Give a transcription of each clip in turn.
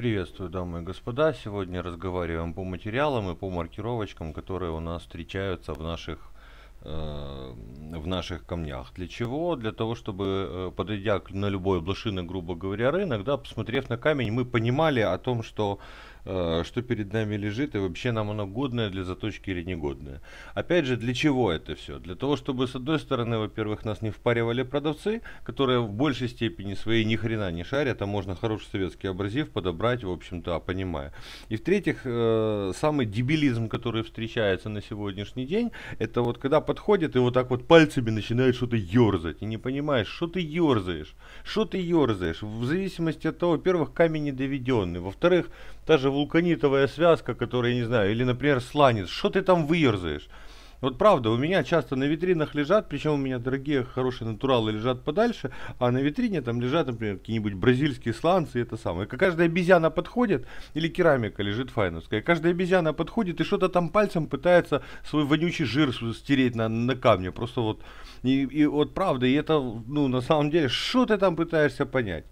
Приветствую, дамы и господа. Сегодня разговариваем по материалам и по маркировочкам, которые у нас встречаются в наших э, в наших камнях. Для чего? Для того, чтобы, э, подойдя на любой блошиный, грубо говоря, рынок, да, посмотрев на камень, мы понимали о том, что Э, что перед нами лежит, и вообще нам оно годное для заточки или негодное. Опять же, для чего это все? Для того, чтобы, с одной стороны, во-первых, нас не впаривали продавцы, которые в большей степени свои ни хрена не шарят, а можно хороший советский абразив подобрать, в общем-то, понимая. И в-третьих, э, самый дебилизм, который встречается на сегодняшний день, это вот когда подходит и вот так вот пальцами начинает что-то ерзать, и не понимаешь, что ты ерзаешь, что ты ерзаешь, в зависимости от того, во-первых, камень недоведенный, во-вторых, та же вулканитовая связка, которая, не знаю, или, например, сланец, что ты там выерзаешь? Вот правда, у меня часто на витринах лежат, причем у меня дорогие, хорошие натуралы лежат подальше, а на витрине там лежат, например, какие-нибудь бразильские сланцы и это самое. Каждая обезьяна подходит, или керамика лежит файновская, каждая обезьяна подходит и что-то там пальцем пытается свой вонючий жир стереть на, на камне. Просто вот, и, и вот правда, и это, ну, на самом деле, что ты там пытаешься понять?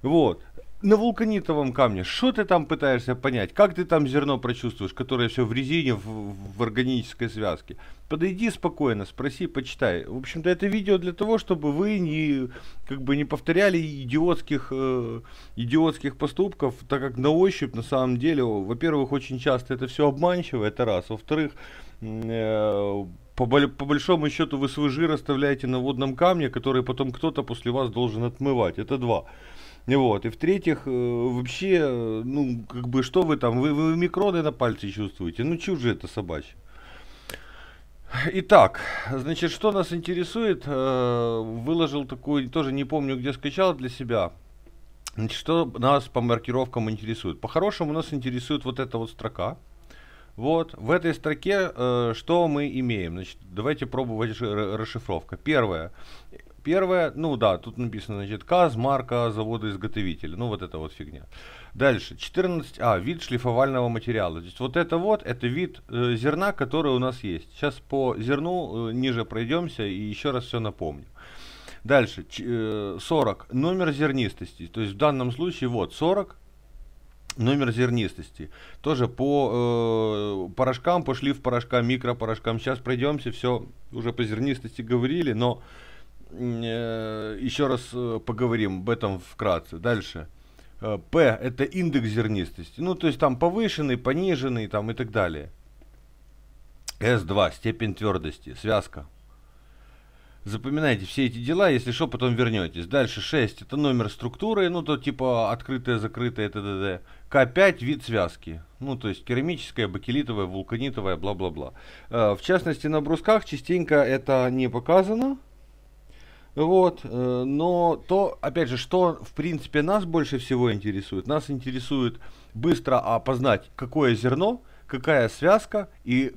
Вот на вулканитовом камне, что ты там пытаешься понять? Как ты там зерно прочувствуешь, которое все в резине, в, в органической связке? Подойди спокойно, спроси, почитай. В общем-то, это видео для того, чтобы вы не, как бы не повторяли идиотских, э, идиотских поступков, так как на ощупь, на самом деле, во-первых, очень часто это все обманчиво, это раз. Во-вторых, э, по, по большому счету вы свой жир оставляете на водном камне, который потом кто-то после вас должен отмывать. Это два. Вот. И в-третьих, э, вообще, э, ну, как бы, что вы там, вы, вы микроны на пальце чувствуете? Ну, же это собачье Итак, значит, что нас интересует, э, выложил такую, тоже не помню, где скачал для себя, Значит, что нас по маркировкам интересует? По-хорошему нас интересует вот эта вот строка. Вот, в этой строке э, что мы имеем? Значит, давайте пробовать расшифровка. Первое. Первое, ну да, тут написано, значит, КАЗ, марка завода-изготовителя. Ну вот это вот фигня. Дальше, 14, а, вид шлифовального материала. то есть вот это вот, это вид э, зерна, который у нас есть. Сейчас по зерну э, ниже пройдемся и еще раз все напомню. Дальше, э, 40, номер зернистости. То есть в данном случае вот 40, номер зернистости. Тоже по э, порошкам, по шлиф порошкам, микропорошкам. Сейчас пройдемся, все уже по зернистости говорили, но Э, еще раз э, поговорим об этом вкратце. Дальше. Э, П это индекс зернистости. Ну, то есть там повышенный, пониженный там и так далее. С – степень твердости, связка. Запоминайте все эти дела, если что, потом вернетесь. Дальше 6 – это номер структуры, ну, то типа открытая, закрытая, т.д. К5 – вид связки. Ну, то есть керамическая, бакелитовая, вулканитовая, бла-бла-бла. В частности, на брусках частенько это не показано – вот, э, но то, опять же, что в принципе нас больше всего интересует, нас интересует быстро опознать, какое зерно, какая связка и,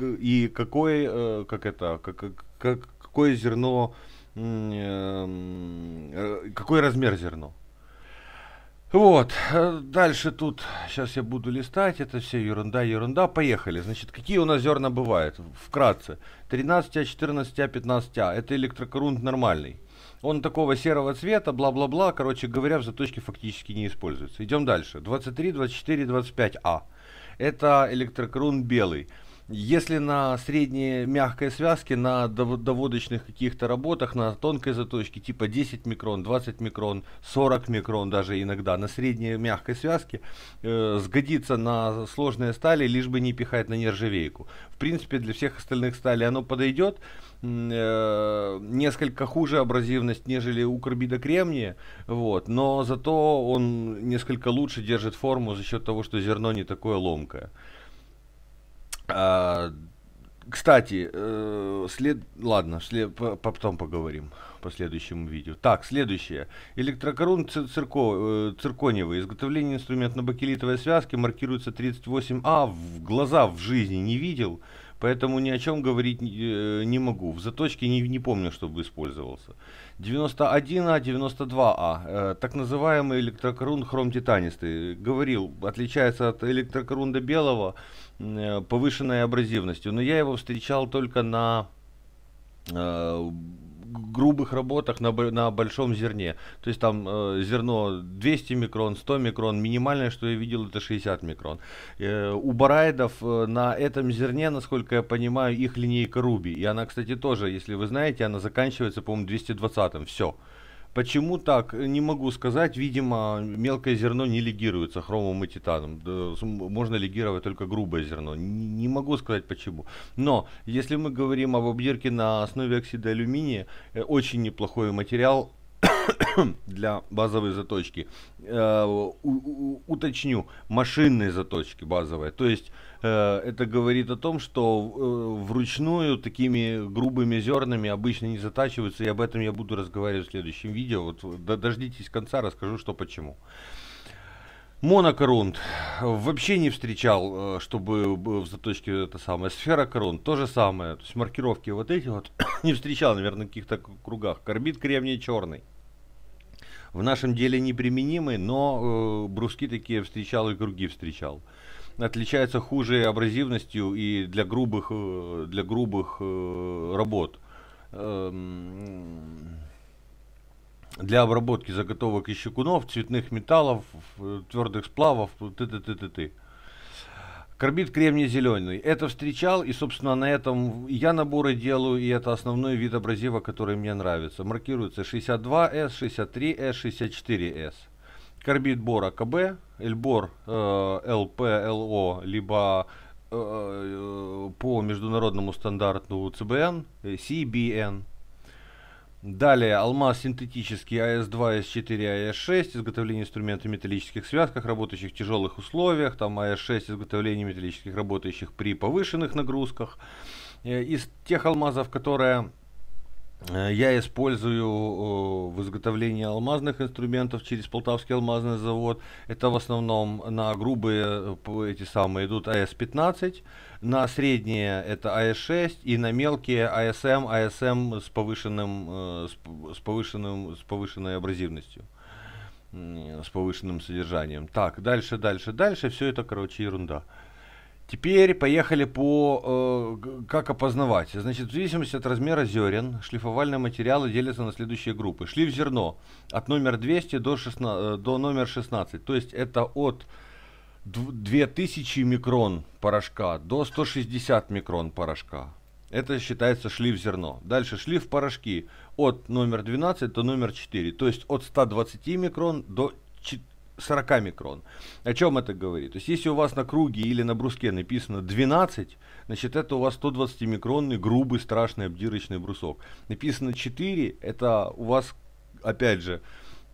и какой, э, как это, как, как, какое зерно, э, какой размер зерно. Вот, э, дальше тут, сейчас я буду листать, это все ерунда, ерунда. Поехали. Значит, какие у нас зерна бывают? Вкратце. 13А, 14А, 15А. Это электрокорунт нормальный. Он такого серого цвета, бла-бла-бла. Короче говоря, в заточке фактически не используется. Идем дальше. 23, 24, 25А. Это электрокорунт белый. Если на средней мягкой связке, на доводочных каких-то работах, на тонкой заточке, типа 10 микрон, 20 микрон, 40 микрон даже иногда, на средней мягкой связке, э, сгодится на сложные стали, лишь бы не пихать на нержавейку. В принципе, для всех остальных стали оно подойдет, э, несколько хуже абразивность, нежели у карбидокремния, вот, но зато он несколько лучше держит форму за счет того, что зерно не такое ломкое. А, кстати, э, след... ладно, след... потом поговорим по следующему видео. Так, следующее. Электрокорун цирко... Э, цирконевый. Изготовление инструмента на бакелитовой связке маркируется 38А. В глаза в жизни не видел. Поэтому ни о чем говорить э, не, могу. В заточке не, не помню, чтобы использовался. 91А, 92А. А, э, так называемый электрокорун титанистый Говорил, отличается от электрокорунда белого э, повышенной абразивностью. Но я его встречал только на э, грубых работах на, на большом зерне. То есть там э, зерно 200 микрон, 100 микрон, минимальное, что я видел, это 60 микрон. Э, у барайдов э, на этом зерне, насколько я понимаю, их линейка Руби. И она, кстати, тоже, если вы знаете, она заканчивается, по-моему, 220. м Все. Почему так? Не могу сказать. Видимо, мелкое зерно не лигируется хромом и титаном. Можно лигировать только грубое зерно. Не могу сказать почему. Но если мы говорим об обдирке на основе оксида алюминия, э, очень неплохой материал, для базовой заточки. Э, у, у, уточню, машинной заточки базовой. То есть э, это говорит о том, что э, вручную такими грубыми зернами обычно не затачиваются. И об этом я буду разговаривать в следующем видео. Вот дождитесь конца, расскажу, что почему. Монокорунд. Вообще не встречал, э, чтобы в заточке это самое. Сфера корунд. То же самое. То есть маркировки вот эти вот не встречал, наверное, в каких-то кругах. Корбит кремний черный в нашем деле неприменимы, но э, бруски такие встречал и круги встречал. Отличаются хуже абразивностью и для грубых, э, для грубых э, работ. Эм для обработки заготовок из щекунов, цветных металлов, э, твердых сплавов, ты-ты-ты-ты-ты. Карбид кремний-зеленый. Это встречал, и, собственно, на этом я наборы делаю, и это основной вид абразива, который мне нравится. Маркируется 62S, 63S, 64S. Карбид бора КБ, Эльбор э, ЛП, ЛО, либо э, э, по международному стандарту ЦБН, CBN. Э, Далее, алмаз синтетический АС2, АС4, АС6, изготовление инструмента в металлических связках, работающих в тяжелых условиях, там АС6, изготовление металлических, работающих при повышенных нагрузках. Э, из тех алмазов, которые Э, я использую в изготовлении алмазных инструментов через Полтавский алмазный завод. Это в основном на грубые э, эти самые идут АС-15, на средние это АС-6 и на мелкие АСМ, АСМ с, повышенным, э, с, повышенным, с повышенной абразивностью, с повышенным содержанием. Так, дальше, дальше, дальше. Все это, короче, ерунда. Теперь поехали по э, как опознавать. Значит, в зависимости от размера зерен, шлифовальные материалы делятся на следующие группы. Шлиф зерно от номер 200 до, 16, э, до номер 16. То есть это от 2000 микрон порошка до 160 микрон порошка. Это считается шлиф зерно. Дальше шлиф порошки от номер 12 до номер 4. То есть от 120 микрон до 40 микрон. О чем это говорит? То есть, если у вас на круге или на бруске написано 12, значит, это у вас 120-микронный грубый страшный обдирочный брусок. Написано 4, это у вас, опять же,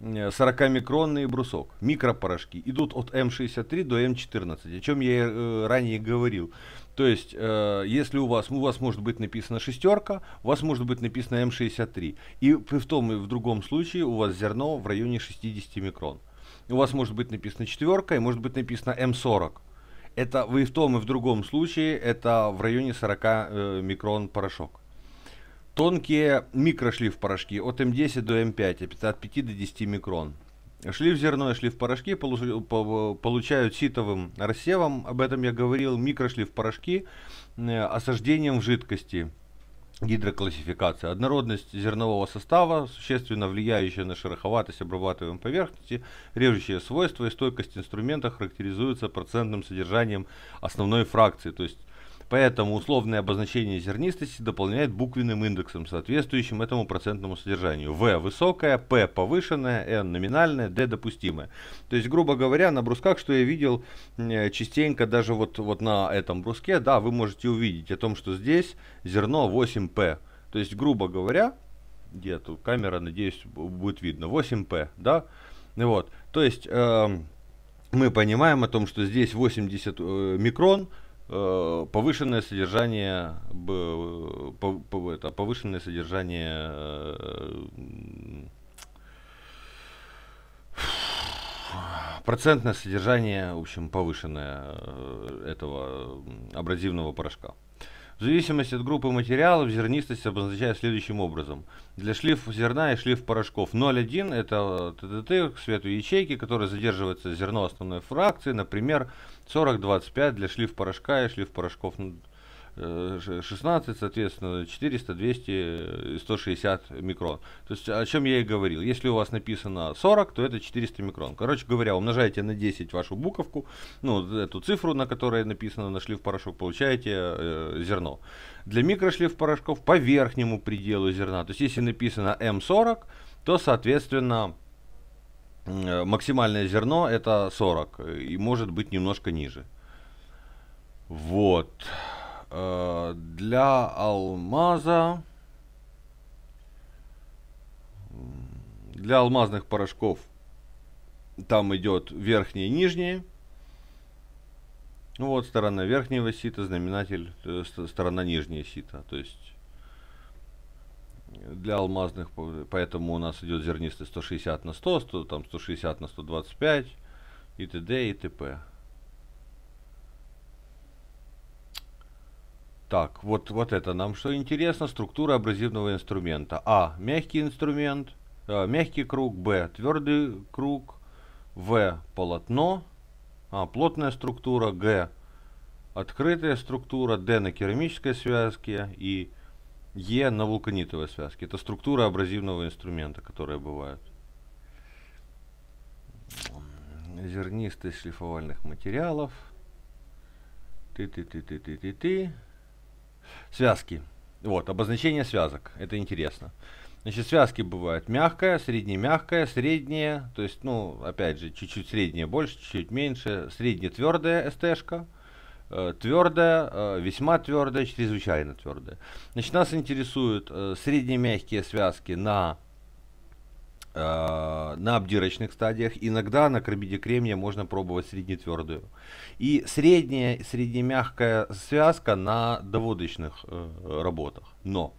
40-микронный брусок. Микропорошки идут от М63 до М14, о чем я э, ранее говорил. То есть, э, если у вас, у вас может быть написано шестерка, у вас может быть написано М63. И в том и в другом случае у вас зерно в районе 60 микрон у вас может быть написано четверка и может быть написано М40. Это вы в том и в другом случае, это в районе 40 э, микрон порошок. Тонкие микрошлиф порошки от М10 до М5, от 5 до 10 микрон. Шлиф зерно и шлиф порошки э, получают ситовым рассевом, об этом я говорил, микрошлиф порошки э, осаждением в жидкости. Гидроклассификация. Однородность зернового состава, существенно влияющая на шероховатость обрабатываемой поверхности, режущие свойства и стойкость инструмента характеризуются процентным содержанием основной фракции, то есть Поэтому условное обозначение зернистости дополняет буквенным индексом, соответствующим этому процентному содержанию. В высокая, П повышенная, Н номинальная, Д допустимая. То есть, грубо говоря, на брусках, что я видел э, частенько, даже вот, вот на этом бруске, да, вы можете увидеть о том, что здесь зерно 8П. То есть, грубо говоря, где тут камера, надеюсь, будет видно, 8П, да, вот, то есть, э, мы понимаем о том, что здесь 80 э, микрон, Э, повышенное содержание э, это, повышенное содержание э, процентное содержание в общем повышенное этого абразивного порошка в зависимости от группы материалов зернистость обозначает следующим образом. Для шлифов зерна и шлиф порошков 0,1 это ТДТ к свету ячейки, которая задерживается зерно основной фракции, например, 40-25 для шлиф порошка и шлиф порошков 16, э, соответственно, 400, 200, 160 микрон. То есть, о чем я и говорил. Если у вас написано 40, то это 400 микрон. Короче говоря, умножаете на 10 вашу буковку, ну, эту цифру, на которой написано «нашли в порошок», получаете э, зерно. Для микрошлиф порошков по верхнему пределу зерна. То есть, если написано М40, то, соответственно, э, максимальное зерно это 40 и может быть немножко ниже. Вот. Э, для алмаза, для алмазных порошков там идет верхние, и нижний. Ну вот сторона верхнего сита, знаменатель э, сторона нижнего сита. То есть для алмазных, поэтому у нас идет зернистый 160 на 100, 100 там 160 на 125 и т.д. и т.п. Так, вот, вот это нам что интересно. Структура абразивного инструмента. А. Мягкий инструмент. Э, мягкий круг. Б. Твердый круг. В. Полотно. А. Плотная структура. Г. Открытая структура. Д. На керамической связке. И Е. На вулканитовой связке. Это структура абразивного инструмента, которая бывает Зернистость шлифовальных материалов. Ты-ты-ты-ты-ты-ты-ты. Связки. Вот, обозначение связок. Это интересно. Значит, связки бывают мягкая, среднемягкая, средняя, то есть, ну, опять же, чуть-чуть средняя больше, чуть-чуть меньше, средне-твердая СТ-шка, э, твердая, э, весьма твердая, чрезвычайно твердая. Значит, нас интересуют э, среднемягкие связки на Э, на обдирочных стадиях. Иногда на карбиде кремния можно пробовать среднетвердую. И средняя, среднемягкая связка на доводочных э, работах. Но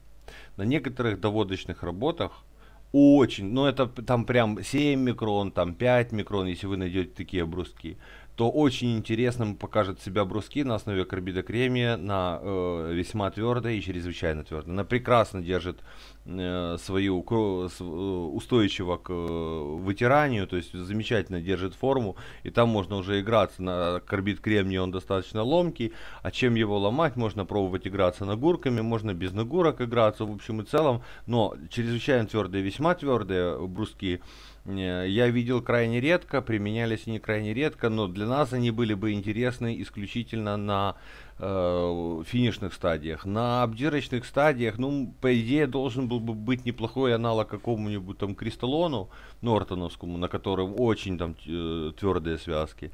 на некоторых доводочных работах очень, ну это там прям 7 микрон, там 5 микрон, если вы найдете такие бруски, то очень интересным покажет себя бруски на основе карбида кремния на э, весьма твердой и чрезвычайно твердой. Она прекрасно держит Э, свою э, устойчиво к э, вытиранию, то есть замечательно держит форму, и там можно уже играться на карбид кремния, он достаточно ломкий, а чем его ломать, можно пробовать играться нагурками, можно без нагурок играться, в общем и целом, но чрезвычайно твердые, весьма твердые бруски, я видел крайне редко, применялись они крайне редко, но для нас они были бы интересны исключительно на Э, финишных стадиях. На обдирочных стадиях, ну, по идее, должен был бы быть неплохой аналог какому-нибудь там Кристаллону Нортоновскому, на котором очень там э, твердые связки.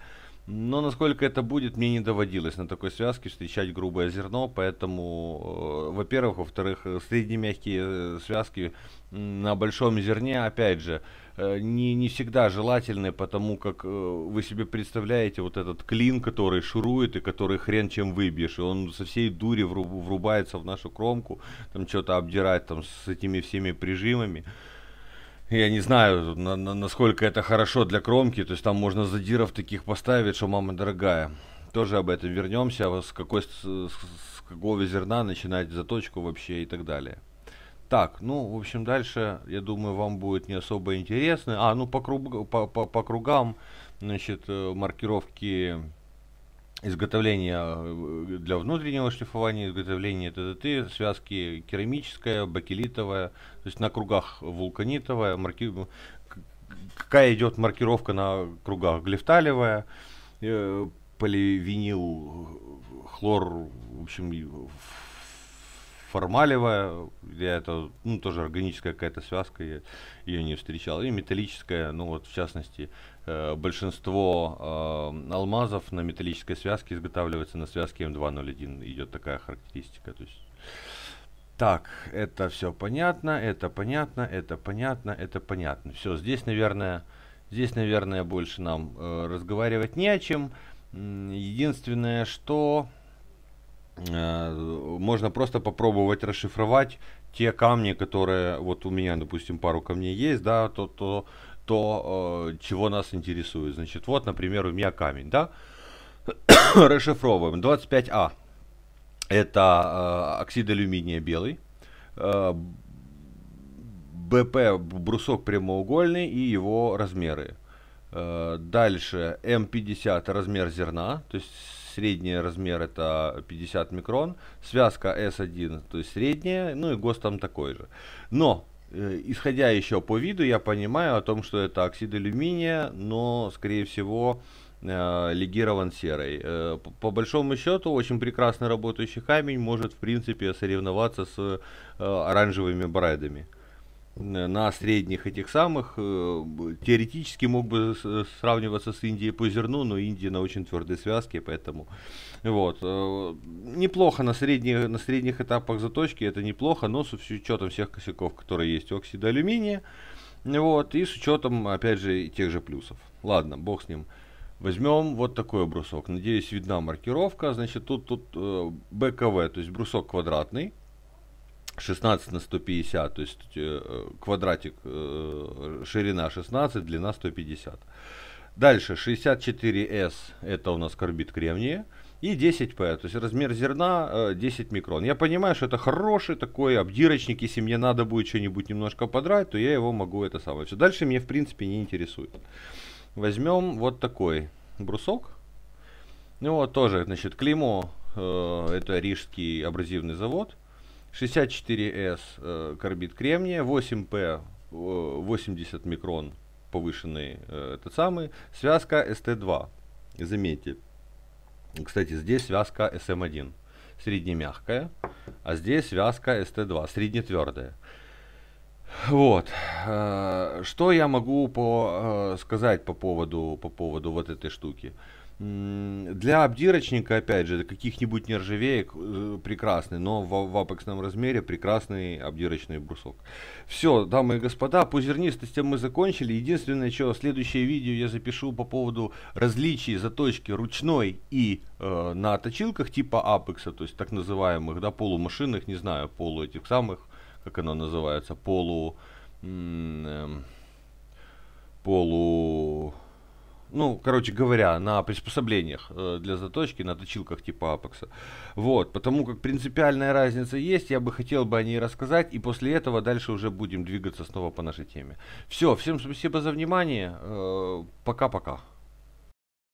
Но насколько это будет, мне не доводилось на такой связке встречать грубое зерно, поэтому, э, во-первых, во-вторых, э, среднемягкие э, связки на большом зерне, опять же, не, не всегда желательны, потому как вы себе представляете вот этот клин, который шурует и который хрен чем выбьешь, и он со всей дури врубается в нашу кромку, там что-то обдирать там с этими всеми прижимами я не знаю, на, на, насколько это хорошо для кромки, то есть там можно задиров таких поставить, что мама дорогая. Тоже об этом вернемся, а с, какой, с, с какого зерна начинать заточку вообще и так далее. Так, ну, в общем, дальше, я думаю, вам будет не особо интересно. А, ну, по, круг, по, по, по кругам, значит, э, маркировки изготовление э, для внутреннего шлифования, изготовление ТТТ, связки керамическая, бакелитовая, то есть на кругах вулканитовая, марки... какая идет маркировка на кругах глифталевая, э, поливинил, хлор, в общем, формалевая, я это, ну, тоже органическая какая-то связка, я ее не встречал, и металлическая, ну, вот, в частности, э, большинство э, алмазов на металлической связке изготавливается на связке М201, идет такая характеристика, то есть... Так, это все понятно, это понятно, это понятно, это понятно. Все, здесь, наверное, здесь, наверное, больше нам э, разговаривать не о чем. Единственное, что Э, можно просто попробовать расшифровать те камни, которые вот у меня, допустим, пару камней есть, да, то, то, то э, чего нас интересует. Значит, вот, например, у меня камень, да, расшифровываем. 25А – это э, оксид алюминия белый, БП – брусок прямоугольный и его размеры. Дальше М50 – размер зерна, то есть средний размер это 50 микрон, связка S1, то есть средняя, ну и ГОСТ там такой же. Но э, исходя еще по виду, я понимаю о том, что это оксид алюминия, но, скорее всего, э, легирован серой. Э, по, по большому счету, очень прекрасно работающий камень может, в принципе, соревноваться с э, оранжевыми брайдами на средних этих самых, э, теоретически мог бы сравниваться с Индией по зерну, но Индия на очень твердой связке, поэтому вот. Э, неплохо на средних, на средних этапах заточки, это неплохо, но с учетом всех косяков, которые есть оксида алюминия, вот, и с учетом, опять же, тех же плюсов. Ладно, бог с ним. Возьмем вот такой брусок. Надеюсь, видна маркировка. Значит, тут, тут э, БКВ, то есть брусок квадратный. 16 на 150, то есть э, квадратик э, ширина 16, длина 150. Дальше 64S это у нас карбид кремния и 10P, то есть размер зерна 10 э, микрон. Я понимаю, что это хороший такой обдирочник, если мне надо будет что-нибудь немножко подрать, то я его могу это самое. Все дальше мне в принципе не интересует. Возьмем вот такой брусок. Ну вот тоже, значит, клеймо, это рижский абразивный завод. 64S э, карбид кремния, 8P 80 микрон повышенный э, этот самый, связка ST2, заметьте. Кстати, здесь связка SM1, эм среднемягкая, а здесь связка ST2, среднетвердая. Вот. Э, что я могу по, сказать по поводу, по поводу вот этой штуки? Для обдирочника, опять же, каких-нибудь нержавеек э, прекрасный, но в, в апексном размере прекрасный обдирочный брусок. Все, дамы и господа, по зернистостям мы закончили. Единственное, что следующее видео я запишу по поводу различий заточки ручной и э, на точилках типа апекса, то есть так называемых, да, полумашинных, не знаю, полу этих самых, как оно называется, полу... Э, полу ну, короче говоря, на приспособлениях э, для заточки, на точилках типа Апекса. Вот, потому как принципиальная разница есть, я бы хотел бы о ней рассказать, и после этого дальше уже будем двигаться снова по нашей теме. Все, всем спасибо за внимание, э, пока-пока.